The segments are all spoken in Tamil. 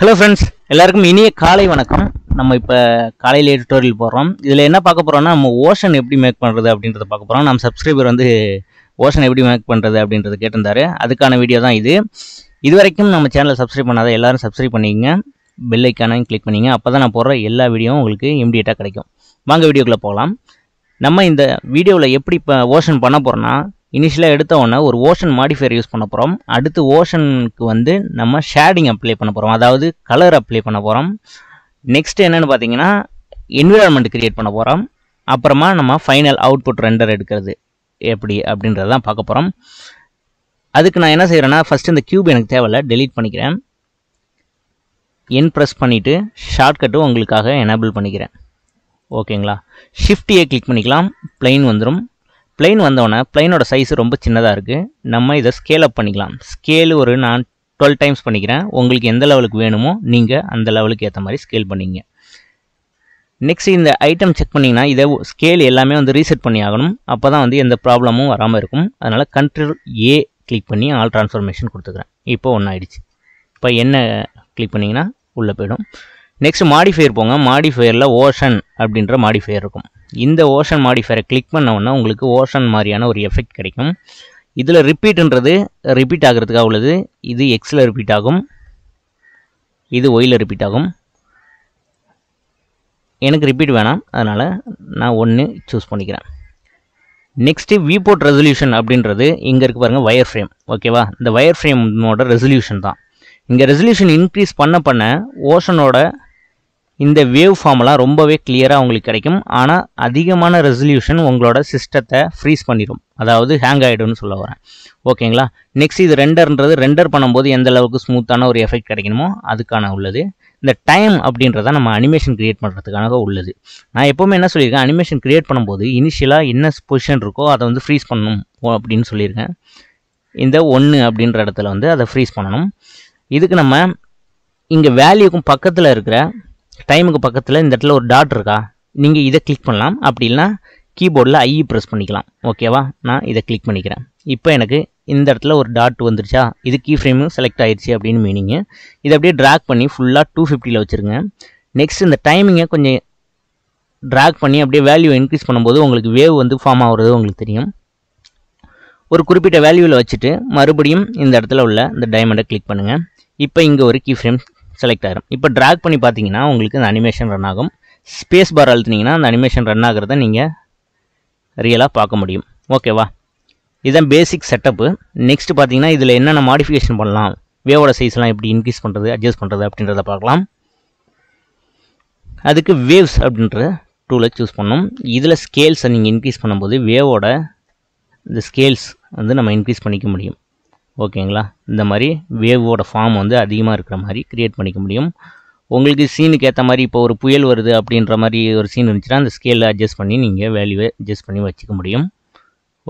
ஹலோ ஃப்ரெண்ட்ஸ் எல்லாருக்கும் இனிய காலை வணக்கம் நம்ம இப்போ காலையில் எடிட்டோரியல் போடுறோம் இதில் என்ன பார்க்க போகிறோம்னா நம்ம ஓஷன் எப்படி மேக் பண்ணுறது அப்படின்றத பார்க்க போகிறோம் நம்ம சப்ஸ்கிரைபர் வந்து ஓஷன் எப்படி மேக் பண்ணுறது அப்படின்றத கேட்டிருந்தாரு அதுக்கான வீடியோ தான் இது இது வரைக்கும் நம்ம சேனலை சப்ஸ்கிரைப் பண்ணாத எல்லோரும் சப்ஸ்கிரைப் பண்ணிக்கங்க பெல்லைக்கான கிளிக் பண்ணிங்க அப்போ தான் நான் போடுற எல்லா வீடியோவும் உங்களுக்கு இம்மிடியேட்டாக கிடைக்கும் வாங்க வீடியோக்குள்ளே போகலாம் நம்ம இந்த வீடியோவில் எப்படி இப்போ ஓஷன் பண்ண போகிறோன்னா இனிஷியலாக எடுத்த உடனே ஒரு ஓஷன் மாடிஃபையர் யூஸ் பண்ண போகிறோம் அடுத்து ஓஷனுக்கு வந்து நம்ம ஷேடிங் அப்ளை பண்ண போகிறோம் அதாவது கலர் அப்ளை பண்ண போகிறோம் நெக்ஸ்ட் என்னென்னு பார்த்தீங்கன்னா என்விரான்மெண்ட் கிரியேட் பண்ண போகிறோம் அப்புறமா நம்ம ஃபைனல் அவுட்புட் ரெண்டர் எடுக்கிறது எப்படி அப்படின்றதான் பார்க்க போகிறோம் அதுக்கு நான் என்ன செய்கிறேன்னா ஃபஸ்ட்டு இந்த க்யூப் எனக்கு தேவையில்ல டெலீட் பண்ணிக்கிறேன் என் ப்ரெஸ் பண்ணிவிட்டு ஷார்ட்கட்டும் உங்களுக்காக எனேபிள் பண்ணிக்கிறேன் ஓகேங்களா ஷிஃப்டியை கிளிக் பண்ணிக்கலாம் பிளெயின் வந்துடும் பிளெயின் வந்தோடனே பிளெயினோட சைஸ் ரொம்ப சின்னதாக இருக்குது நம்ம இதை ஸ்கேல் அப் பண்ணிக்கலாம் ஸ்கேல் ஒரு நான் டுவெல் டைம்ஸ் பண்ணிக்கிறேன் உங்களுக்கு எந்த லெவலுக்கு வேணுமோ நீங்கள் அந்த லெவலுக்கு ஏற்ற மாதிரி ஸ்கேல் பண்ணிங்க நெக்ஸ்ட் இந்த ஐட்டம் செக் பண்ணிங்கன்னா இதை ஸ்கேல் எல்லாமே வந்து ரீசெட் பண்ணி ஆகணும் அப்போ தான் வந்து எந்த ப்ராப்ளமும் வராமல் இருக்கும் அதனால் கண்ட்ரோல் ஏ கிளிக் பண்ணி ஆல் ட்ரான்ஸ்ஃபர்மேஷன் கொடுத்துக்கிறேன் இப்போ ஒன்று இப்போ என்ன கிளிக் பண்ணிங்கன்னா உள்ளே போயிடும் நெக்ஸ்ட் மாடிஃபையர் போங்க மாடிஃபையரில் ஓஷன் அப்படின்ற மாடிஃபையர் இருக்கும் இந்த ஓஷன் மாடிஃபையரை கிளிக் பண்ணோன்னா உங்களுக்கு ஓஷன் மாதிரியான ஒரு எஃபெக்ட் கிடைக்கும் இதில் ரிப்பீட்டுன்றது ரிப்பீட் ஆகிறதுக்காக உள்ளது இது எக்ஸில் ரிப்பீட் ஆகும் இது ஒயில் ரிப்பீட் ஆகும் எனக்கு ரிப்பீட் வேணாம் அதனால் நான் ஒன்று சூஸ் பண்ணிக்கிறேன் நெக்ஸ்ட்டு விபோர்ட் ரெசல்யூஷன் அப்படின்றது இங்கே இருக்கு பாருங்கள் வயர் ஃப்ரேம் ஓகேவா இந்த வயர் ஃப்ரேமோட ரெசல்யூஷன் தான் இங்கே ரெசல்யூஷன் இன்க்ரீஸ் பண்ண பண்ண ஓஷனோட இந்த வேவ் ஃபார்ம்லாம் ரொம்பவே கிளியராக உங்களுக்கு கிடைக்கும் ஆனால் அதிகமான ரெசல்யூஷன் உங்களோட சிஸ்டத்தை ஃப்ரீஸ் பண்ணிடும் அதாவது ஹேங் ஆகிடும்னு சொல்ல வரேன் ஓகேங்களா நெக்ஸ்ட் இது ரெண்டர்ன்றது ரெண்டர் பண்ணும்போது எந்த அளவுக்கு ஸ்மூத்தான ஒரு எஃபெக்ட் கிடைக்கணுமோ அதுக்கான உள்ளது இந்த டைம் அப்படின்றத நம்ம அனிமேஷன் க்ரியேட் பண்ணுறதுக்காக உள்ளது நான் எப்போவுமே என்ன சொல்லியிருக்கேன் அனிமேஷன் க்ரியேட் பண்ணும்போது இனிஷியலாக என்ன பொசிஷன் இருக்கோ அதை வந்து ஃப்ரீஸ் பண்ணணும் அப்படின்னு சொல்லியிருக்கேன் இந்த ஒன்று அப்படின்ற இடத்துல வந்து அதை ஃப்ரீஸ் பண்ணணும் இதுக்கு நம்ம இங்கே வேல்யூக்கும் பக்கத்தில் இருக்கிற டைமுக்கு பக்கத்தில் இந்த இடத்துல ஒரு டாட் இருக்கா நீங்கள் இதை கிளிக் பண்ணலாம் அப்படி இல்லைனா கீபோர்டில் ஐ ப்ரெஸ் பண்ணிக்கலாம் ஓகேவா நான் இதை கிளிக் பண்ணிக்கிறேன் இப்போ எனக்கு இந்த இடத்துல ஒரு டாட் வந்துருச்சா இது கீ ஃப்ரேமும் செலக்ட் ஆயிடுச்சு அப்படின்னு மீனிங்கு இதை அப்படியே ட்ராக் பண்ணி ஃபுல்லாக டூ ஃபிஃப்டியில் வச்சுருங்க நெக்ஸ்ட் இந்த டைமிங்கை கொஞ்சம் ட்ராக் பண்ணி அப்படியே வேல்யூ இன்க்ரீஸ் பண்ணும்போது உங்களுக்கு வேவ் வந்து ஃபார்ம் ஆகுறது உங்களுக்கு தெரியும் ஒரு குறிப்பிட்ட வேல்யூவில் வச்சுட்டு மறுபடியும் இந்த இடத்துல உள்ள இந்த டைமண்டை கிளிக் பண்ணுங்கள் இப்போ இங்கே ஒரு கீ ஃப்ரேம் செலக்ட் ஆகிரும் இப்போ ட்ராக் பண்ணி பார்த்தீங்கன்னா உங்களுக்கு இந்த அனிமேஷன் ரன் ஆகும் ஸ்பேஸ் பார் அழுத்துனீங்கன்னா அந்த அனிமேஷன் ரன் ஆகிறத நீங்கள் ரியலாக பார்க்க முடியும் ஓகேவா இதுதான் பேசிக் செட்டப்பு நெக்ஸ்ட் பார்த்தீங்கன்னா இதில் என்னென்ன மாடிஃபிகேஷன் பண்ணலாம் வேவோட சைஸ்லாம் எப்படி இன்க்ரீஸ் பண்ணுறது அட்ஜஸ்ட் பண்ணுறது அப்படின்றத பார்க்கலாம் அதுக்கு வேவ்ஸ் அப்படின்ற டூலை சூஸ் பண்ணோம் இதில் ஸ்கேல்ஸை நீங்கள் இன்க்ரீஸ் பண்ணும்போது வேவோட இந்த ஸ்கேல்ஸ் வந்து நம்ம இன்க்ரீஸ் பண்ணிக்க முடியும் ஓகேங்களா இந்த மாதிரி வேவோட ஃபார்ம் வந்து அதிகமாக இருக்கிற மாதிரி க்ரியேட் பண்ணிக்க முடியும் உங்களுக்கு சீனுக்கு ஏற்ற மாதிரி இப்போ ஒரு புயல் வருது அப்படின்ற மாதிரி ஒரு சீன் இருந்துச்சுன்னா அந்த ஸ்கேலில் அட்ஜஸ்ட் பண்ணி நீங்கள் வேல்யூவை அட்ஜஸ்ட் பண்ணி வச்சுக்க முடியும்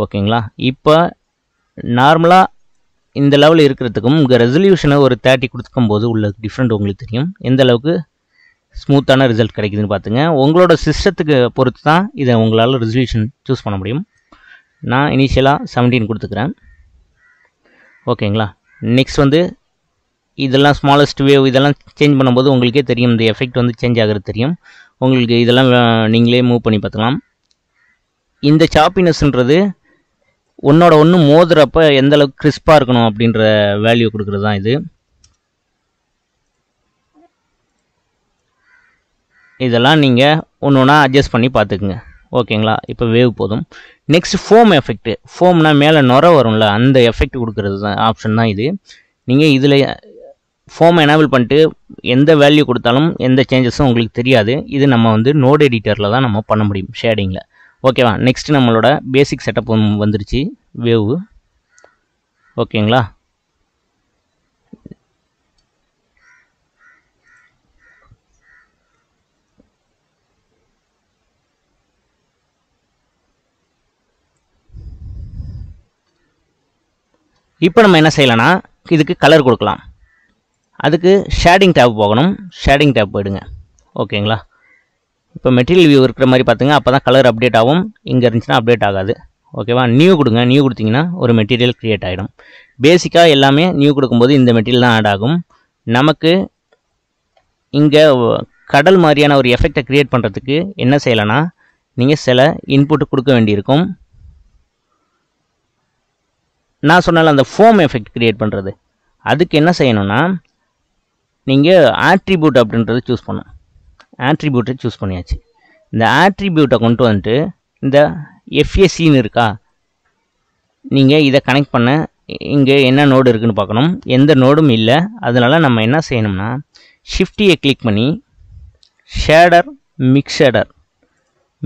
ஓகேங்களா இப்போ நார்மலாக இந்த லெவலில் இருக்கிறதுக்கும் உங்கள் ரெசல்யூஷனை ஒரு தேர்ட்டி கொடுத்துக்கும் போது உள்ள டிஃப்ரெண்ட் உங்களுக்கு தெரியும் எந்த அளவுக்கு ஸ்மூத்தான ரிசல்ட் கிடைக்குதுன்னு பார்த்துங்க உங்களோட சிஸ்டத்துக்கு பொறுத்து தான் இதை உங்களால் ரெசல்யூஷன் சூஸ் பண்ண முடியும் நான் இனிஷியலாக செவன்டீன் கொடுத்துக்கிறேன் ஓகேங்களா நெக்ஸ்ட் வந்து இதெல்லாம் ஸ்மாலஸ்ட் வேவ் இதெல்லாம் சேஞ்ச் பண்ணும்போது உங்களுக்கே தெரியும் இந்த எஃபெக்ட் வந்து சேஞ்ச் ஆகிறது தெரியும் உங்களுக்கு இதெல்லாம் நீங்களே மூவ் பண்ணி பார்த்துக்கலாம் இந்த சாப்பினஸ்ன்றது ஒன்றோட ஒன்று மோதுறப்ப எந்த அளவுக்கு கிறிஸ்பாக இருக்கணும் அப்படின்ற வேல்யூ கொடுக்குறது தான் இது இதெல்லாம் நீங்கள் ஒன்று ஒன்றா அட்ஜஸ்ட் பண்ணி பார்த்துக்குங்க ஓகேங்களா இப்போ வேவ் போதும் நெக்ஸ்ட் ஃபோம் எஃபெக்ட் ஃபோம்னா மேலே நுர வரும்ல அந்த எஃபெக்ட் கொடுக்கறது தான் ஆப்ஷன் தான் இது நீங்கள் இதில் ஃபோம் எனேபிள் பண்ணிட்டு எந்த வேல்யூ கொடுத்தாலும் எந்த சேஞ்சஸும் உங்களுக்கு தெரியாது இது நம்ம வந்து நோட் எடிட்டரில் தான் நம்ம பண்ண முடியும் ஷேடிங்கில் ஓகேவா நெக்ஸ்ட் நம்மளோட பேசிக் செட்டப் வந்துருச்சு வேவு ஓகேங்களா இப்போ நம்ம என்ன செய்யலைன்னா இதுக்கு கலர் கொடுக்கலாம் அதுக்கு ஷேடிங் டேப் போகணும் ஷேடிங் டேப் போயிடுங்க ஓகேங்களா இப்போ மெட்டீரியல் வியூ இருக்கிற மாதிரி பார்த்துங்க அப்போ தான் கலர் அப்டேட் ஆகும் இங்கே இருந்துச்சுன்னா அப்டேட் ஆகாது ஓகேவா நியூ கொடுங்க நியூ கொடுத்தீங்கன்னா ஒரு மெட்டீரியல் க்ரியேட் ஆகிடும் பேசிக்காக எல்லாமே நியூ கொடுக்கும்போது இந்த மெட்டீரியல் தான் ஆட் ஆகும் நமக்கு இங்கே கடல் மாதிரியான ஒரு எஃபெக்டை க்ரியேட் பண்ணுறதுக்கு என்ன செய்யலைன்னா நீங்கள் சில இன்புட் கொடுக்க வேண்டியிருக்கும் நான் சொன்னால் அந்த ஃபோம் எஃபெக்ட் க்ரியேட் பண்ணுறது அதுக்கு என்ன செய்யணும்னா நீங்கள் ஆட்ரிபியூட் அப்படின்றத சூஸ் பண்ணணும் ஆட்ரிபியூட்டை சூஸ் பண்ணியாச்சு இந்த ஆட்ரிபியூட்டை கொண்டு வந்துட்டு இந்த எஃப்ஏசின்னு இருக்கா நீங்கள் இதை கனெக்ட் பண்ண இங்கே என்ன நோடு இருக்குதுன்னு பார்க்கணும் எந்த நோடும் இல்லை அதனால் நம்ம என்ன செய்யணும்னா ஷிஃப்டியை கிளிக் பண்ணி ஷேடர் மிக்ஸ்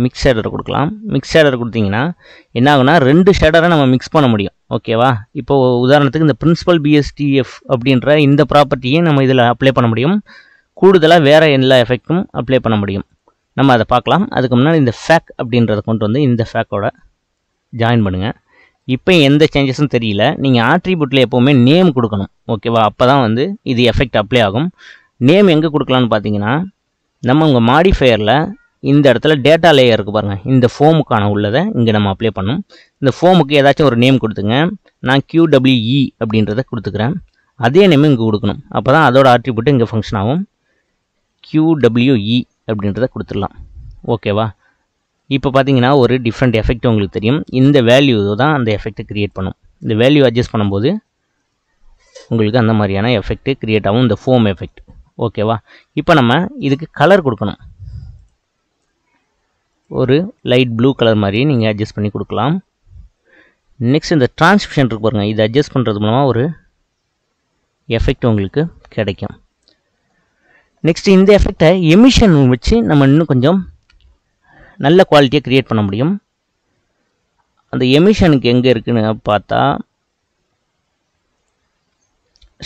மிக்ஸ் ஷேடர் கொடுக்கலாம் மிக்ஸ் ஷேடர் கொடுத்தீங்கன்னா என்ன ஆகுனா ரெண்டு ஷேடரை நம்ம மிக்ஸ் பண்ண முடியும் ஓகேவா இப்போ உதாரணத்துக்கு இந்த பிரின்சிபல் பிஎஸ்டிஎஃப் அப்படின்ற இந்த ப்ராப்பர்ட்டியை நம்ம இதில் அப்ளை பண்ண முடியும் கூடுதலாக வேறு எல்லா எஃபெக்ட்டும் அப்ளை பண்ண முடியும் நம்ம அதை பார்க்கலாம் அதுக்கு முன்னாடி இந்த ஃபேக் அப்படின்றத கொண்டு வந்து இந்த ஃபேக்கோட ஜாயின் பண்ணுங்கள் இப்போ எந்த சேஞ்சஸும் தெரியல நீங்கள் ஆட்ரிபியூட்டில் எப்போவுமே நேம் கொடுக்கணும் ஓகேவா அப்போ தான் வந்து இது எஃபெக்ட் அப்ளை ஆகும் நேம் எங்கே கொடுக்கலான்னு பார்த்தீங்கன்னா நம்ம உங்கள் மாடிஃபையரில் இந்த இடத்துல டேட்டா லேயர் இருக்குது பாருங்கள் இந்த ஃபோமுக்கான உள்ளதை இங்கே நம்ம அப்ளை பண்ணும் இந்த ஃபோமுக்கு ஏதாச்சும் ஒரு நேம் கொடுத்துங்க நான் கியூடபிள்யூஇ e அப்படின்றத கொடுத்துக்கிறேன் அதே நேம் இங்கே கொடுக்கணும் அப்போ தான் அதோட ஆட்ரிபியூட் இங்கே ஃபங்க்ஷன் ஆகும் கியூடபிள்யூஇ e அப்படின்றத கொடுத்துடலாம் ஓகேவா இப்போ பார்த்தீங்கன்னா ஒரு டிஃப்ரெண்ட் எஃபெக்ட் உங்களுக்கு தெரியும் இந்த வேல்யூ தான் அந்த எஃபெக்ட்டை க்ரியேட் பண்ணும் இந்த வேல்யூ அட்ஜஸ்ட் பண்ணும்போது உங்களுக்கு அந்த மாதிரியான எஃபெக்ட்டு க்ரியேட் ஆகும் இந்த ஃபோம் எஃபெக்ட் ஓகேவா இப்போ நம்ம இதுக்கு கலர் கொடுக்கணும் ஒரு லைட் ப்ளூ கலர் மாதிரியே நீங்கள் அட்ஜஸ்ட் பண்ணி கொடுக்கலாம் நெக்ஸ்ட் இந்த டிரான்ஸ்மிஷன் இருக்கு பாருங்கள் இது அட்ஜஸ்ட் பண்ணுறது மூலமாக ஒரு எஃபெக்ட் உங்களுக்கு கிடைக்கும் நெக்ஸ்ட் இந்த எஃபெக்டை எமிஷன் வச்சு நம்ம இன்னும் கொஞ்சம் நல்ல குவாலிட்டியாக க்ரியேட் பண்ண முடியும் அந்த எமிஷனுக்கு எங்கே இருக்குதுன்னு பார்த்தா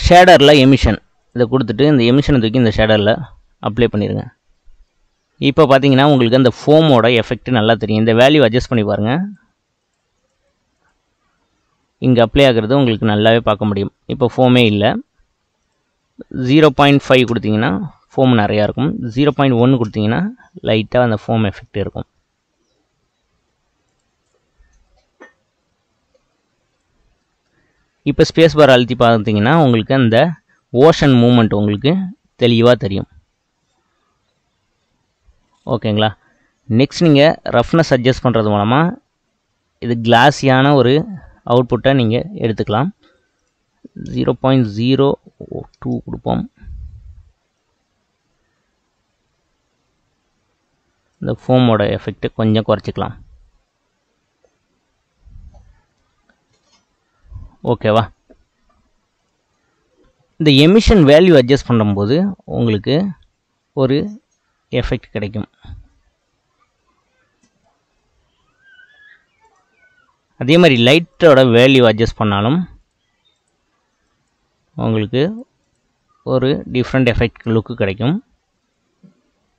ஷேடரில் எமிஷன் இதை கொடுத்துட்டு இந்த எமிஷனை தூக்கி இந்த ஷேடரில் அப்ளை பண்ணிடுங்க இப்போ பார்த்தீங்கன்னா உங்களுக்கு அந்த ஃபோமோட எஃபெக்ட் நல்லா தெரியும் இந்த வேல்யூ அட்ஜஸ்ட் பண்ணி பாருங்கள் இங்கே அப்ளை ஆகிறது உங்களுக்கு நல்லாவே பார்க்க முடியும் இப்போ ஃபோமே இல்லை ஜீரோ பாயிண்ட் ஃபைவ் கொடுத்தீங்கன்னா ஃபோம் நிறையா இருக்கும் ஜீரோ பாயிண்ட் ஒன்று கொடுத்தீங்கன்னா லைட்டாக அந்த ஃபோம் எஃபெக்ட் இருக்கும் இப்போ ஸ்பேஸ் பார் அழுத்தி பார்த்தீங்கன்னா உங்களுக்கு அந்த ஓஷன் மூமெண்ட் உங்களுக்கு தெளிவாக தெரியும் ஓகேங்களா நெக்ஸ்ட் நீங்கள் ரஃப்னஸ் அட்ஜஸ்ட் பண்ணுறது மூலமாக இது கிளாஸியான ஒரு அவுட்புட்டை நீங்கள் எடுத்துக்கலாம் ஜீரோ பாயிண்ட் ஜீரோ டூ கொடுப்போம் இந்த ஃபோமோட எஃபெக்ட்டு கொஞ்சம் குறைச்சிக்கலாம் ஓகேவா இந்த எமிஷன் வேல்யூ அட்ஜஸ்ட் பண்ணும்போது உங்களுக்கு ஒரு எஃபெக்ட் கிடைக்கும் அதே மாதிரி லைட்டோட வேல்யூ அட்ஜஸ்ட் பண்ணாலும் உங்களுக்கு ஒரு டிஃப்ரெண்ட் எஃபெக்ட் லுக்கு கிடைக்கும்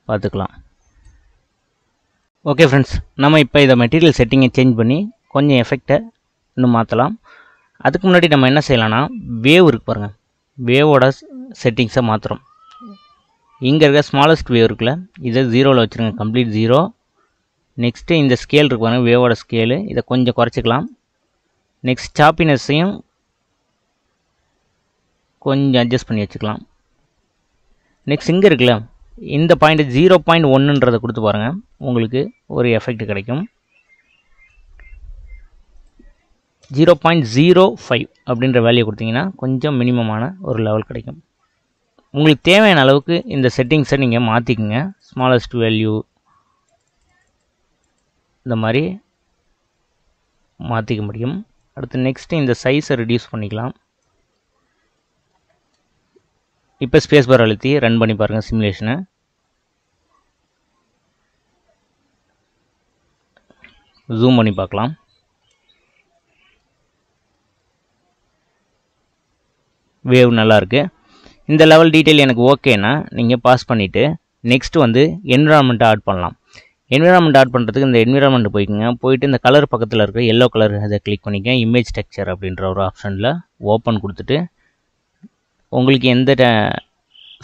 பார்த்துக்கலாம் ஓகே ஃப்ரெண்ட்ஸ் நம்ம இப்போ இதை மெட்டீரியல் செட்டிங்கை சேஞ்ச் பண்ணி கொஞ்சம் எஃபெக்டை இன்னும் மாற்றலாம் அதுக்கு முன்னாடி நம்ம என்ன செய்யலாம்னா வேவ் இருக்கு பாருங்கள் வேவோட செட்டிங்ஸை மாற்றுறோம் இங்கே இருக்க ஸ்மாலஸ்ட் வேவ் இருக்குல்ல இதை ஜீரோவில் வச்சுருங்க கம்ப்ளீட் ஜீரோ நெக்ஸ்ட்டு இந்த ஸ்கேல் இருக்கு பாருங்கள் வேவோட ஸ்கேலு இதை கொஞ்சம் குறைச்சிக்கலாம் நெக்ஸ்ட் சாப்பினஸையும் கொஞ்சம் அட்ஜஸ்ட் பண்ணி வச்சுக்கலாம் நெக்ஸ்ட் இங்கே இருக்குல்ல இந்த பாயிண்ட் ஜீரோ பாயிண்ட் ஒன்றுன்றதை கொடுத்து பாருங்கள் உங்களுக்கு ஒரு எஃபெக்ட் கிடைக்கும் ஜீரோ பாயிண்ட் ஜீரோ ஃபைவ் அப்படின்ற வேல்யூ கொடுத்தீங்கன்னா கொஞ்சம் மினிமமான ஒரு லெவல் கிடைக்கும் உங்களுக்கு தேவையான அளவுக்கு இந்த செட்டிங்ஸை நீங்கள் மாற்றிக்குங்க ஸ்மாலஸ்ட் வேல்யூ இந்த மாதிரி மாற்றிக்க முடியும் அடுத்து நெக்ஸ்ட்டு இந்த சைஸை ரிடியூஸ் பண்ணிக்கலாம் இப்போ ஸ்பேஸ் பார் அழுத்தி ரன் பண்ணி பாருங்கள் சிமுலேஷனை ஜூம் பண்ணி பார்க்கலாம் வேவ் நல்லாயிருக்கு இந்த லெவல் டீட்டெயில் எனக்கு ஓகேன்னா நீங்கள் பாஸ் பண்ணிவிட்டு நெக்ஸ்ட் வந்து என்விரான்மெண்ட்டை ஆட் பண்ணலாம் என்விரான்மெண்ட் ஆட் பண்ணுறதுக்கு இந்த என்விரான்மெண்ட் போய்க்குங்க போயிட்டு இந்த கலர் பக்கத்தில் இருக்கிற எல்லோ கலர் அதை கிளிக் பண்ணிக்க இமேஜ் டெக்ஸ்சர் அப்படின்ற ஒரு ஆப்ஷனில் ஓப்பன் கொடுத்துட்டு உங்களுக்கு எந்த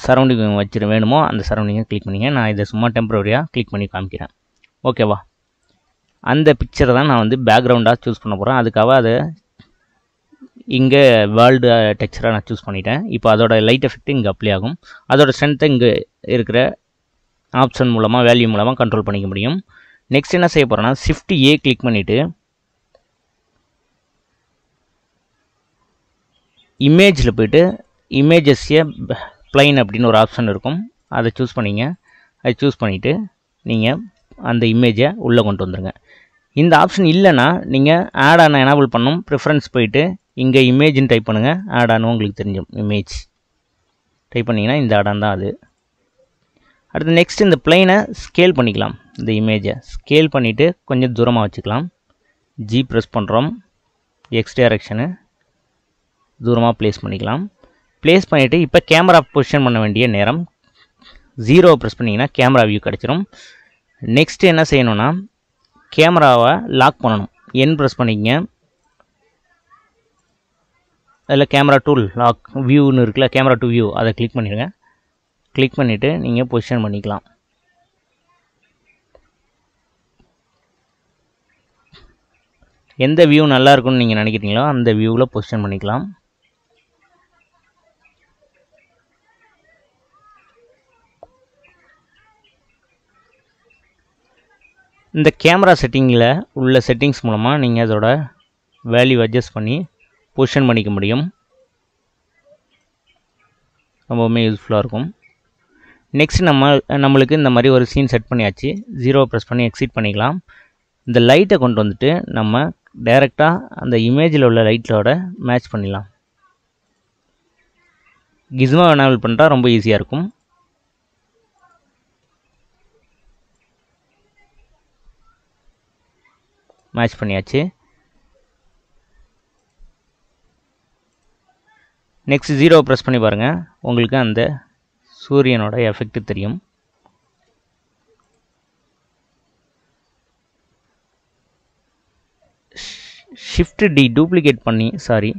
சரௌண்டிங் வச்சுட்டு வேணுமோ அந்த சரௌண்டிங்கை கிளிக் பண்ணிங்க நான் இதை சும்மா டெம்பரரியாக கிளிக் பண்ணி காமிக்கிறேன் ஓகேவா அந்த பிக்சரை தான் நான் வந்து பேக்ரவுண்டாக சூஸ் பண்ண போகிறேன் அதுக்காக அதை இங்கே வேர்ல்டு டெக்ஸ்டராக நான் சூஸ் பண்ணிட்டேன் இப்போ அதோட லைட் எஃபெக்ட் இங்கே அப்ளை ஆகும் அதோட ஸ்ட்ரென்த்தை இங்கே இருக்கிற ஆப்ஷன் மூலமாக வேல்யூ மூலமாக கண்ட்ரோல் பண்ணிக்க முடியும் நெக்ஸ்ட் என்ன செய்ய போகிறேன்னா ஷிஃப்ட் ஏ கிளிக் பண்ணிவிட்டு இமேஜில் போய்ட்டு இமேஜஸ்ஸே பிளைன் அப்படின்னு ஒரு ஆப்ஷன் இருக்கும் அதை சூஸ் பண்ணிங்க அதை சூஸ் பண்ணிவிட்டு நீங்கள் அந்த இமேஜை உள்ளே கொண்டு வந்துடுங்க இந்த ஆப்ஷன் இல்லைன்னா நீங்கள் ஆட் ஆனால் எனாபிள் பண்ணும் ப்ரிஃபரன்ஸ் போயிட்டு இங்கே இமேஜ்னு டைப் பண்ணுங்கள் ஆடான்னு உங்களுக்கு தெரிஞ்சும் இமேஜ் டைப் பண்ணிங்கன்னா இந்த ஆடான் தான் அது அடுத்து நெக்ஸ்ட் இந்த பிளைனை ஸ்கேல் பண்ணிக்கலாம் இந்த இமேஜை ஸ்கேல் பண்ணிவிட்டு கொஞ்சம் தூரமாக வச்சுக்கலாம் ஜி ப்ரெஸ் பண்ணுறோம் எக்ஸ் டேரக்ஷனு தூரமாக ப்ளேஸ் பண்ணிக்கலாம் ப்ளேஸ் பண்ணிவிட்டு இப்போ கேமரா பொசிஷன் பண்ண வேண்டிய நேரம் ஜீரோ ப்ரெஸ் பண்ணிங்கன்னா கேமரா வியூ கிடச்சிரும் நெக்ஸ்ட்டு என்ன செய்யணுன்னா கேமராவை லாக் பண்ணணும் என் ப்ரெஸ் பண்ணிக்கங்க அதில் கேமரா டூல் லாக் வியூன்னு இருக்குல்ல கேமரா டூ வியூ அதை கிளிக் பண்ணிடுங்க கிளிக் பண்ணிவிட்டு நீங்கள் பொசிஷன் பண்ணிக்கலாம் எந்த வியூ நல்லா இருக்கும்னு நீங்கள் நினைக்கிறீங்களோ அந்த வியூவில் பொசிஷன் பண்ணிக்கலாம் இந்த கேமரா செட்டிங்கில் உள்ள செட்டிங்ஸ் மூலமாக நீங்கள் அதோட வேல்யூ அட்ஜஸ்ட் பண்ணி பொசிஷன் பண்ணிக்க முடியும் ரொம்பவுமே யூஸ்ஃபுல்லாக இருக்கும் நெக்ஸ்ட் நம்ம நம்மளுக்கு இந்த மாதிரி ஒரு சீன் செட் பண்ணியாச்சு ஜீரோ ப்ரெஸ் பண்ணி எக்ஸிட் பண்ணிக்கலாம் இந்த லைட்டை கொண்டு வந்துட்டு நம்ம டைரெக்டாக அந்த இமேஜில் உள்ள லைட்டோட மேட்ச் பண்ணிடலாம் கிஸ்மா எனேபிள் பண்ணுறா ரொம்ப ஈஸியாக இருக்கும் மேட்ச் பண்ணியாச்சு நெக்ஸ்ட் ஜீரோ ப்ரெஸ் பண்ணி பாருங்கள் உங்களுக்கு அந்த சூரியனோட எஃபெக்ட் தெரியும் ஷிஃப்ட் டி டூப்ளிகேட் பண்ணி சாரி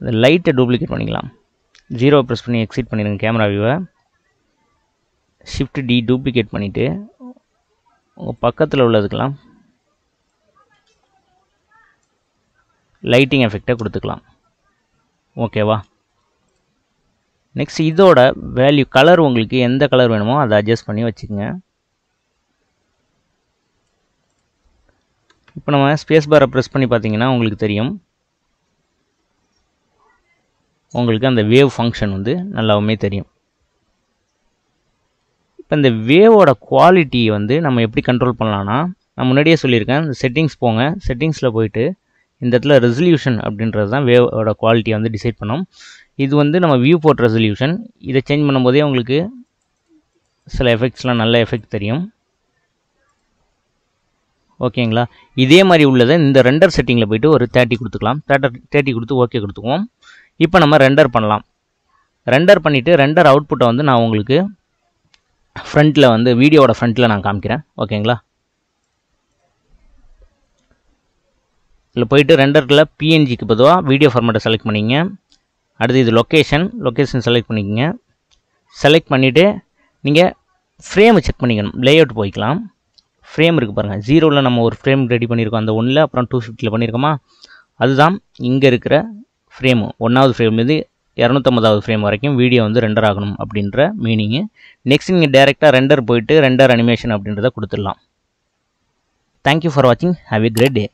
இந்த லைட்டை டூப்ளிகேட் பண்ணிக்கலாம் ஜீரோ ப்ரெஸ் பண்ணி எக்ஸிட் பண்ணிடுங்க கேமரா வியூவை ஷிஃப்ட் டி டூப்ளிகேட் பண்ணிவிட்டு உங்கள் பக்கத்தில் உள்ளதுக்கெல்லாம் லைட்டிங் எஃபெக்டை கொடுத்துக்கலாம் ஓகேவா நெக்ஸ்ட் இதோட வேல்யூ கலர் உங்களுக்கு எந்த கலர் வேணுமோ அதை அட்ஜஸ்ட் பண்ணி வச்சுக்கோங்க இப்போ நம்ம ஸ்பேஸ் பாரை ப்ரெஸ் பண்ணி பார்த்தீங்கன்னா உங்களுக்கு தெரியும் உங்களுக்கு அந்த வேவ் ஃபங்க்ஷன் வந்து நல்லாவுமே தெரியும் இப்போ இந்த வேவோட குவாலிட்டியை வந்து நம்ம எப்படி கண்ட்ரோல் பண்ணலான்னா நான் முன்னாடியே சொல்லியிருக்கேன் செட்டிங்ஸ் போங்க செட்டிங்ஸில் போயிட்டு இந்த இடத்துல ரெசல்யூஷன் அப்படின்றது தான் வேவோட குவாலிட்டியை வந்து டிசைட் பண்ணோம் இது வந்து நம்ம வியூ போர்ட் ரெசல்யூஷன் இதை சேஞ்ச் பண்ணும்போதே உங்களுக்கு சில எஃபெக்ட்ஸ்லாம் நல்ல எஃபெக்ட் தெரியும் ஓகேங்களா இதே மாதிரி உள்ளதை இந்த ரெண்டர் செட்டிங்கில் போய்ட்டு ஒரு தேர்ட்டி கொடுத்துக்கலாம் தேர்ட்டர் தேர்ட்டி கொடுத்து ஓகே கொடுத்துக்குவோம் இப்போ நம்ம ரெண்டர் பண்ணலாம் ரெண்டர் பண்ணிவிட்டு ரெண்டர் அவுட்புட்டை வந்து நான் உங்களுக்கு ஃப்ரண்ட்டில் வந்து வீடியோவோட ஃப்ரண்ட்டில் நான் காமிக்கிறேன் ஓகேங்களா இதில் போயிட்டு ரெண்டரில் பிஎன்ஜிக்கு பொதுவாக வீடியோ ஃபார்மேட்டை செலக்ட் பண்ணிங்க அடுத்து இது லொக்கேஷன் லொக்கேஷன் செலக்ட் பண்ணிக்கோங்க செலக்ட் பண்ணிவிட்டு நீங்கள் ஃப்ரேமை செக் பண்ணிக்கணும் லேஅவுட் போய்க்கலாம் ஃப்ரேம் இருக்குது பாருங்கள் ஜீரோவில் நம்ம ஒரு ஃப்ரேம் ரெடி பண்ணியிருக்கோம் அந்த ஒன்றில் அப்புறம் டூ ஃபிஃப்டியில் பண்ணியிருக்கோமா அதுதான் இங்கே இருக்கிற ஃப்ரேமு ஒன்றாவது ஃப்ரேம் இது இரநூத்தம்பதாவது ஃப்ரேம் வரைக்கும் வீடியோ வந்து ரெண்டர் ஆகணும் அப்படின்ற மீனிங்கு நெக்ஸ்ட் நீங்கள் டேரெக்டாக ரெண்டர் போயிட்டு ரெண்டர் அனிமேஷன் அப்படின்றத கொடுத்துடலாம் தேங்க்யூ ஃபார் வாட்சிங் ஹாவ் எ கிரேட் டே